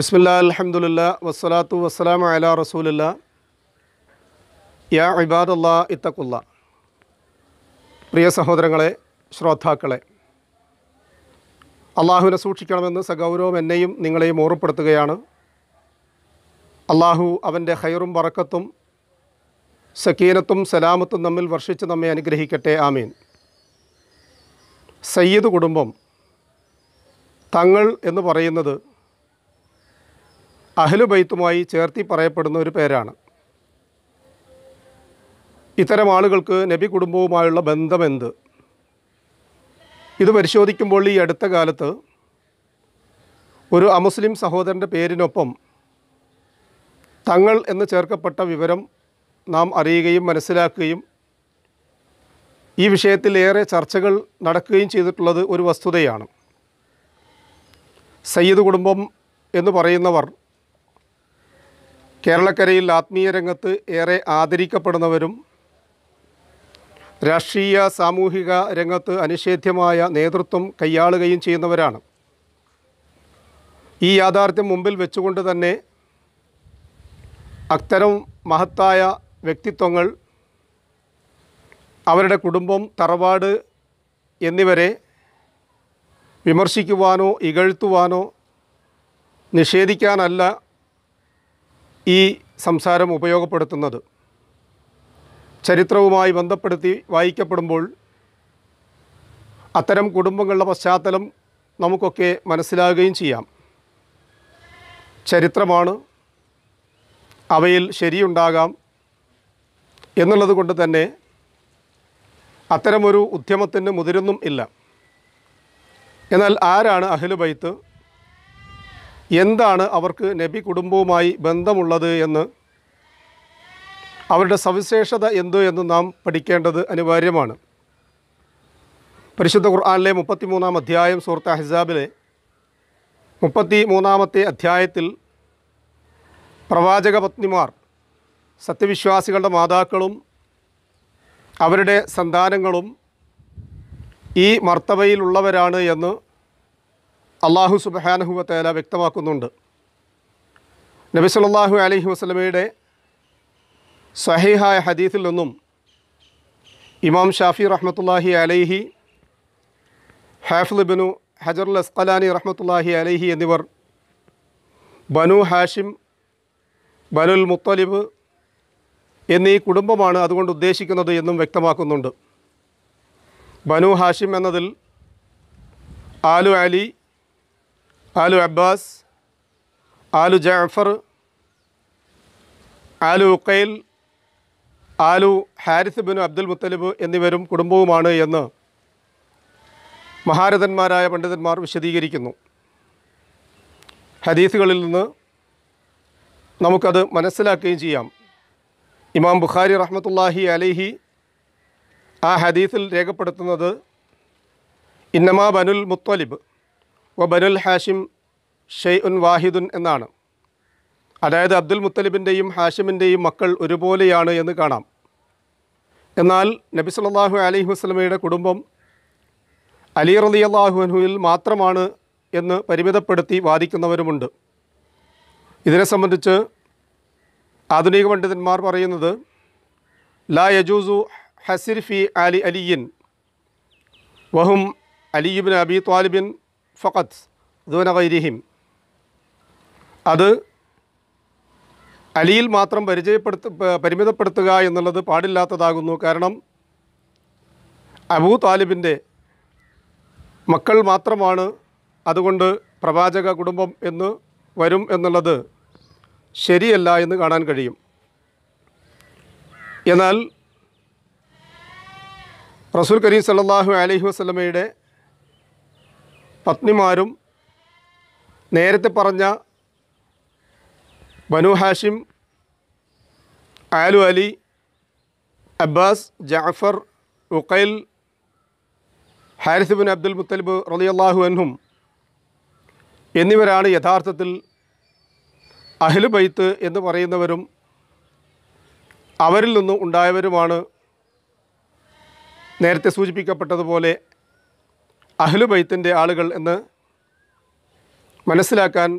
ബിസ്മില്ലാ അലഹമുല്ല വസ്സലാത്തു വസ്സലാം അല റസൂലില്ല യാ ഇബാദുല്ലാ ഇത്തക്കുല്ല പ്രിയ സഹോദരങ്ങളെ ശ്രോതാക്കളെ അള്ളാഹുവിനെ സൂക്ഷിക്കണമെന്ന് സഗൗരവം എന്നെയും നിങ്ങളെയും ഓർപ്പെടുത്തുകയാണ് അള്ളാഹു അവൻ്റെ ഹൈറും വറക്കത്തും സക്കീനത്തും സലാമത്തും നമ്മിൽ വർഷിച്ച് നമ്മെ അനുഗ്രഹിക്കട്ടെ ആമീൻ സയ്യിദ് കുടുംബം തങ്ങൾ എന്ന് പറയുന്നത് അഹലുബൈത്തുമായി ചേർത്തി പറയപ്പെടുന്ന ഒരു പേരാണ് ഇത്തരം ആളുകൾക്ക് നബി കുടുംബവുമായുള്ള ബന്ധമെന്ത് ഇത് പരിശോധിക്കുമ്പോൾ ഈ അടുത്ത കാലത്ത് ഒരു അമുസ്ലിം സഹോദരൻ്റെ പേരിനൊപ്പം തങ്ങൾ എന്ന് ചേർക്കപ്പെട്ട വിവരം നാം അറിയുകയും മനസ്സിലാക്കുകയും ഈ വിഷയത്തിൽ ഏറെ ചർച്ചകൾ നടക്കുകയും ചെയ്തിട്ടുള്ളത് ഒരു വസ്തുതയാണ് സയ്യിദ് കുടുംബം എന്ന് പറയുന്നവർ കേരളക്കരയിൽ ആത്മീയ രംഗത്ത് ഏറെ ആദരിക്കപ്പെടുന്നവരും രാഷ്ട്രീയ സാമൂഹിക രംഗത്ത് അനിഷേധ്യമായ നേതൃത്വം കൈയാളുകയും ചെയ്യുന്നവരാണ് ഈ യാഥാർത്ഥ്യം മുമ്പിൽ വെച്ചുകൊണ്ട് തന്നെ അത്തരം മഹത്തായ വ്യക്തിത്വങ്ങൾ അവരുടെ കുടുംബം തറവാട് എന്നിവരെ വിമർശിക്കുവാനോ ഇകഴ്ത്തുവാനോ നിഷേധിക്കാനല്ല ഈ സംസാരം ഉപയോഗപ്പെടുത്തുന്നത് ചരിത്രവുമായി ബന്ധപ്പെടുത്തി വായിക്കപ്പെടുമ്പോൾ അത്തരം കുടുംബങ്ങളുടെ പശ്ചാത്തലം നമുക്കൊക്കെ മനസ്സിലാകുകയും ചെയ്യാം ചരിത്രമാണ് അവയിൽ ശരിയുണ്ടാകാം എന്നുള്ളത് കൊണ്ട് തന്നെ അത്തരമൊരു ഉദ്യമത്തിന് മുതിരുന്നും ഇല്ല എന്നാൽ ആരാണ് അഹിലുബൈത്ത് എന്താണ് അവർക്ക് നബി കുടുംബവുമായി ബന്ധമുള്ളത് എന്ന് അവരുടെ സവിശേഷത എന്തോ എന്ന് നാം പഠിക്കേണ്ടത് അനിവാര്യമാണ് പരിശുദ്ധ ഖുർആാനിലെ മൂന്നാം അധ്യായം സുഹൃത്ത് അഹിസാബിലെ മുപ്പത്തി മൂന്നാമത്തെ അധ്യായത്തിൽ പ്രവാചക പത്നിമാർ സത്യവിശ്വാസികളുടെ മാതാക്കളും അവരുടെ സന്താനങ്ങളും ഈ മർത്തവയിലുള്ളവരാണ് എന്ന് അള്ളാഹു സുബഹാനഹുവത്തേല വ്യക്തമാക്കുന്നുണ്ട് നബി സല്ലാഹു അലഹി വസ്ലമയുടെ സഹേഹായ ഹദീസിൽ നിന്നും ഇമാം ഷാഫി റഹ്മത്തുല്ലാഹി അലൈഹി ബനു ഹജറുൽ അസ്കലാനി റഹ്മത്തുല്ലാഹി അലൈഹി എന്നിവർ ബനു ഹാഷിം ബനുൽ മുത്തലിബ് എന്നീ കുടുംബമാണ് അതുകൊണ്ട് ഉദ്ദേശിക്കുന്നത് എന്നും വ്യക്തമാക്കുന്നുണ്ട് ബനു ഹാഷിം എന്നതിൽ ആലു അലി ആലു അബ്ബാസ് ആലു ജാഫർ ആലു ഉക്കൈൽ ആലു ഹാരിസ് ബിൻ അബ്ദുൽ മുത്തലിബ് എന്നിവരും കുടുംബവുമാണ് എന്ന് മഹാരഥന്മാരായ പണ്ഡിതന്മാർ വിശദീകരിക്കുന്നു ഹദീസുകളിൽ നിന്ന് നമുക്കത് മനസ്സിലാക്കുകയും ചെയ്യാം ഇമാം ബുഖാരി റഹ്മത്തുല്ലാഹി അലൈഹി ആ ഹദീസിൽ രേഖപ്പെടുത്തുന്നത് ഇന്നമാ ബനുൽ മുത്തലിബ് വബനുൽ ഹാഷിം ഷെയ് ഉൻ വാഹിദുൻ എന്നാണ് അതായത് അബ്ദുൽ മുത്തലിബിൻ്റെയും ഹാഷിമിൻ്റെയും മക്കൾ ഒരുപോലെയാണ് എന്ന് കാണാം എന്നാൽ നബി സല്ലാഹു അലൈഹി വസ്ലമയുടെ കുടുംബം അലി റലി അള്ളാഹുഹുവിൽ മാത്രമാണ് എന്ന് പരിമിതപ്പെടുത്തി വാദിക്കുന്നവരുമുണ്ട് ഇതിനെ സംബന്ധിച്ച് ആധുനിക പണ്ഡിതന്മാർ പറയുന്നത് ലാ യജൂസു ഹസിർ ഫി അലി അലിയിൻ വഹും അലിയുബിൻ അബി ത്വാലിബിൻ ഫഖത്ത് ദൂന കൈരിഹിം അത് അലിയിൽ മാത്രം പരിചയപ്പെടുത്ത പരിമിതപ്പെടുത്തുക എന്നുള്ളത് പാടില്ലാത്തതാകുന്നു കാരണം അബൂ താലിബിൻ്റെ മക്കൾ മാത്രമാണ് അതുകൊണ്ട് പ്രവാചക കുടുംബം എന്ന് വരും എന്നുള്ളത് ശരിയല്ല എന്ന് കാണാൻ കഴിയും എന്നാൽ റസൂൽ കരീം സല്ലാഹു അലഹി വസ്ലമയുടെ പത്നിമാരും നേരത്തെ പറഞ്ഞ ബനു ഹാഷിം ആലു Ali Abbas Jafar Uqail Haris bin Abdul Muttalib അള്ളാഹു അൻഹും എന്നിവരാണ് യഥാർത്ഥത്തിൽ ബൈത്ത് എന്ന് പറയുന്നവരും അവരിൽ നിന്നും ഉണ്ടായവരുമാണ് നേരത്തെ സൂചിപ്പിക്കപ്പെട്ടതുപോലെ അഹ്ലുബൈത്തിൻ്റെ ആളുകൾ എന്ന് മനസ്സിലാക്കാൻ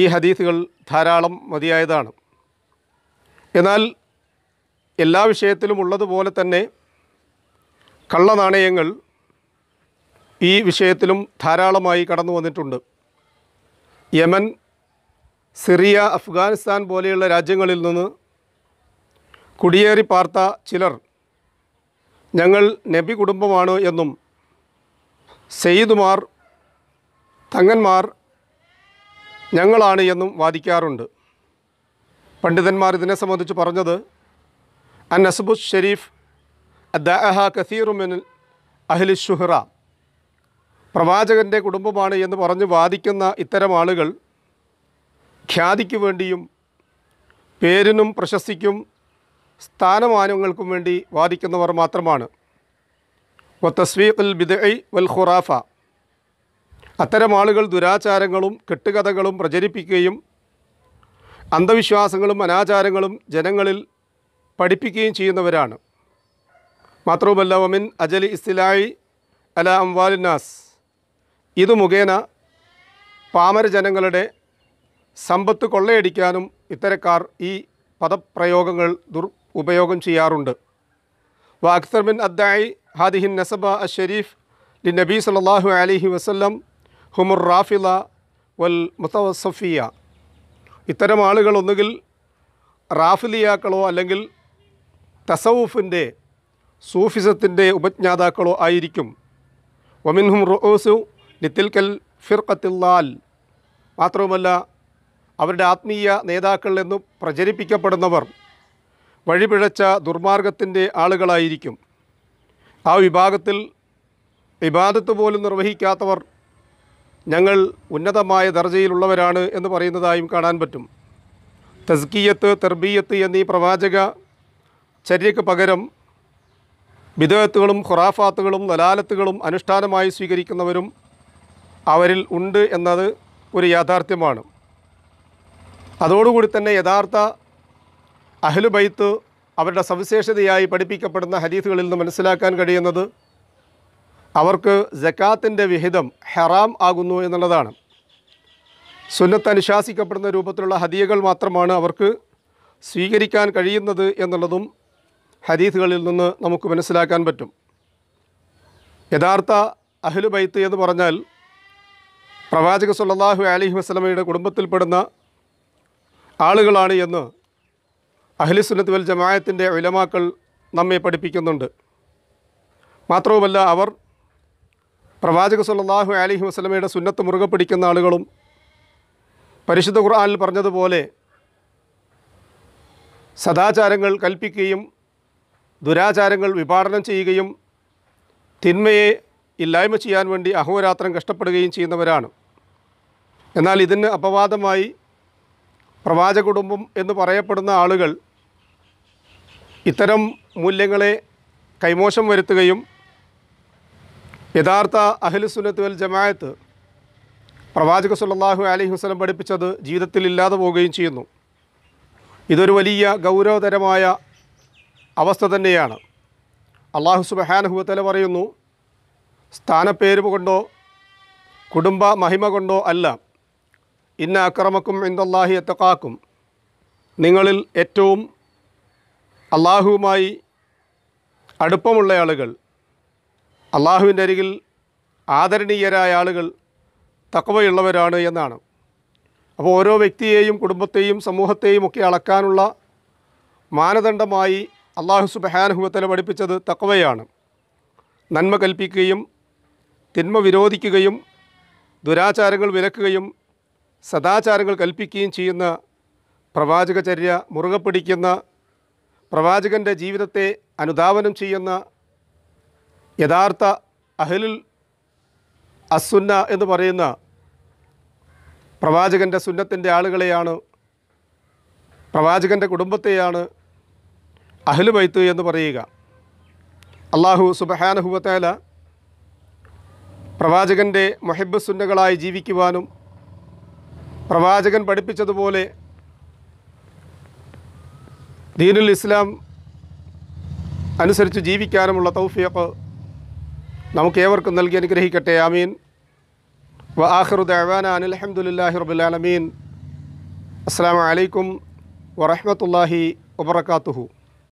ഈ ഹദീസുകൾ ധാരാളം മതിയായതാണ് എന്നാൽ എല്ലാ വിഷയത്തിലും ഉള്ളതുപോലെ തന്നെ കള്ളനാണയങ്ങൾ ഈ വിഷയത്തിലും ധാരാളമായി കടന്നു വന്നിട്ടുണ്ട് യമൻ സിറിയ അഫ്ഗാനിസ്ഥാൻ പോലെയുള്ള രാജ്യങ്ങളിൽ നിന്ന് കുടിയേറി പാർത്ത ചിലർ ഞങ്ങൾ നബി കുടുംബമാണ് എന്നും സെയ്ദുമാർ തങ്ങന്മാർ ഞങ്ങളാണ് എന്നും വാദിക്കാറുണ്ട് പണ്ഡിതന്മാർ ഇതിനെ സംബന്ധിച്ച് പറഞ്ഞത് അൻ അസ്ബുസ് ഷെരീഫ് അദ്ദേഹ കസീറുമിൻ അഹ്ലി ഷുഹ്റ പ്രവാചകൻ്റെ കുടുംബമാണ് എന്ന് പറഞ്ഞ് വാദിക്കുന്ന ഇത്തരം ആളുകൾ ഖ്യാതിക്ക് വേണ്ടിയും പേരിനും പ്രശസ്തിക്കും സ്ഥാനമാനങ്ങൾക്കും വേണ്ടി വാദിക്കുന്നവർ മാത്രമാണ് വത്തസ്വീഖുൽ ബിദ്ഐ വൽ ഖുറാഫ അത്തരം ആളുകൾ ദുരാചാരങ്ങളും കെട്ടുകഥകളും പ്രചരിപ്പിക്കുകയും അന്ധവിശ്വാസങ്ങളും അനാചാരങ്ങളും ജനങ്ങളിൽ പഠിപ്പിക്കുകയും ചെയ്യുന്നവരാണ് മാത്രവുമല്ല ഒമിൻ അജലി ഇസ്ലായി അല അംവാലിനാസ് ഇത് മുഖേന പാമര ജനങ്ങളുടെ സമ്പത്ത് കൊള്ളയടിക്കാനും ഇത്തരക്കാർ ഈ പദപ്രയോഗങ്ങൾ ദുർ ഉപയോഗം ചെയ്യാറുണ്ട് വാക്സർമിൻ അദ്ദായി هذه النسبة الشريف للنبي صلى الله عليه وسلم هم الرافضة والمتوصفية ഇത്തരം ആളുകൾ ഒന്നുകിൽ റാഫിലിയാക്കളോ അല്ലെങ്കിൽ തസവുഫിൻ്റെ സൂഫിസത്തിൻ്റെ ഉപജ്ഞാതാക്കളോ ആയിരിക്കും ഒമിൻഹും റോസു ലിത്തിൽക്കൽ ഫിർക്കത്തില്ലാൽ മാത്രവുമല്ല അവരുടെ ആത്മീയ നേതാക്കൾ എന്നും പ്രചരിപ്പിക്കപ്പെടുന്നവർ വഴിപിഴച്ച ദുർമാർഗത്തിൻ്റെ ആളുകളായിരിക്കും ആ വിഭാഗത്തിൽ ഇബാദത്ത് പോലും നിർവഹിക്കാത്തവർ ഞങ്ങൾ ഉന്നതമായ ദർജയിലുള്ളവരാണ് എന്ന് പറയുന്നതായും കാണാൻ പറ്റും തസ്കീയത്ത് തെർബീയത്ത് എന്നീ പ്രവാചക ചര്യക്ക് പകരം വിദേഹത്തുകളും ഖുറാഫാത്തുകളും നലാലത്തുകളും അനുഷ്ഠാനമായി സ്വീകരിക്കുന്നവരും അവരിൽ ഉണ്ട് എന്നത് ഒരു യാഥാർത്ഥ്യമാണ് അതോടുകൂടി തന്നെ യഥാർത്ഥ അഹ്ലുബൈത്ത് അവരുടെ സവിശേഷതയായി പഠിപ്പിക്കപ്പെടുന്ന ഹരീഫുകളിൽ നിന്ന് മനസ്സിലാക്കാൻ കഴിയുന്നത് അവർക്ക് ജക്കാത്തിൻ്റെ വിഹിതം ഹെറാം ആകുന്നു എന്നുള്ളതാണ് സുന്നത്ത് അനുശാസിക്കപ്പെടുന്ന രൂപത്തിലുള്ള ഹദിയകൾ മാത്രമാണ് അവർക്ക് സ്വീകരിക്കാൻ കഴിയുന്നത് എന്നുള്ളതും ഹദീസുകളിൽ നിന്ന് നമുക്ക് മനസ്സിലാക്കാൻ പറ്റും യഥാർത്ഥ അഹ്ലുബൈത്ത് എന്ന് പറഞ്ഞാൽ പ്രവാചക സുല്ലാഹു അലഹി വസ്ലമയുടെ കുടുംബത്തിൽപ്പെടുന്ന ആളുകളാണ് എന്ന് അഹ്ലിസുന്നത്ത് വൽ ജമായത്തിൻ്റെ ഉലമാക്കൾ നമ്മെ പഠിപ്പിക്കുന്നുണ്ട് മാത്രവുമല്ല അവർ പ്രവാചക സല്ലാഹു അലഹി വസ്ലമയുടെ സുന്നത്ത് മുറുകെ പിടിക്കുന്ന ആളുകളും പരിശുദ്ധ ഖുർആാനിൽ പറഞ്ഞതുപോലെ സദാചാരങ്ങൾ കൽപ്പിക്കുകയും ദുരാചാരങ്ങൾ വിഭാടനം ചെയ്യുകയും തിന്മയെ ഇല്ലായ്മ ചെയ്യാൻ വേണ്ടി അഹോരാത്രം കഷ്ടപ്പെടുകയും ചെയ്യുന്നവരാണ് എന്നാൽ ഇതിന് അപവാദമായി പ്രവാചകുടുംബം കുടുംബം എന്ന് പറയപ്പെടുന്ന ആളുകൾ ഇത്തരം മൂല്യങ്ങളെ കൈമോശം വരുത്തുകയും യഥാർത്ഥ അഖിലുസുന്നത്ത് വൽ ജമായത്ത് പ്രവാചക സുല്ലാഹു അലൈഹി ഹുസ്ലം പഠിപ്പിച്ചത് ജീവിതത്തിൽ ഇല്ലാതെ പോവുകയും ചെയ്യുന്നു ഇതൊരു വലിയ ഗൗരവതരമായ അവസ്ഥ തന്നെയാണ് അള്ളാഹു സുബഹാനുഹുവത്തല പറയുന്നു സ്ഥാനപ്പേര് കൊണ്ടോ കുടുംബ മഹിമ കൊണ്ടോ അല്ല ഇന്ന അക്രമക്കും ഇന്ദല്ലാഹി എത്തക്കാക്കും നിങ്ങളിൽ ഏറ്റവും അള്ളാഹുവുമായി അടുപ്പമുള്ള ആളുകൾ അള്ളാഹുവിൻ്റെ അരികിൽ ആദരണീയരായ ആളുകൾ തക്കവയുള്ളവരാണ് എന്നാണ് അപ്പോൾ ഓരോ വ്യക്തിയെയും കുടുംബത്തെയും സമൂഹത്തെയും ഒക്കെ അളക്കാനുള്ള മാനദണ്ഡമായി അള്ളാഹു സുബഹാനുഹുവത്തല പഠിപ്പിച്ചത് തക്കവയാണ് നന്മ കൽപ്പിക്കുകയും തിന്മ വിരോധിക്കുകയും ദുരാചാരങ്ങൾ വിലക്കുകയും സദാചാരങ്ങൾ കൽപ്പിക്കുകയും ചെയ്യുന്ന പ്രവാചകചര്യ മുറുകെ പിടിക്കുന്ന പ്രവാചകൻ്റെ ജീവിതത്തെ അനുധാവനം ചെയ്യുന്ന യഥാർത്ഥ അഹലുൽ അസുന്ന എന്ന് പറയുന്ന പ്രവാചകൻ്റെ സുന്നത്തിൻ്റെ ആളുകളെയാണ് പ്രവാചകൻ്റെ കുടുംബത്തെയാണ് വൈത്തു എന്ന് പറയുക അള്ളാഹു സുബഹാനഹുവത്തേല പ്രവാചകൻ്റെ മൊഹബ്ബ് സുന്നകളായി ജീവിക്കുവാനും പ്രവാചകൻ പഠിപ്പിച്ചതുപോലെ ദീനുൽ ഇസ്ലാം അനുസരിച്ച് ജീവിക്കാനുമുള്ള തൗഫിയൊക്കെ നമുക്ക് ഏവർക്കും നൽകി അനുഗ്രഹിക്കട്ടെ ആമീൻ വ ആഹിറു ദഅവാന അനിൽ റബ്ബിൽ ആലമീൻ അസ്സാം വലൈക്കും വറഹമത്തല്ലാഹി വബർക്കാത്തുഹു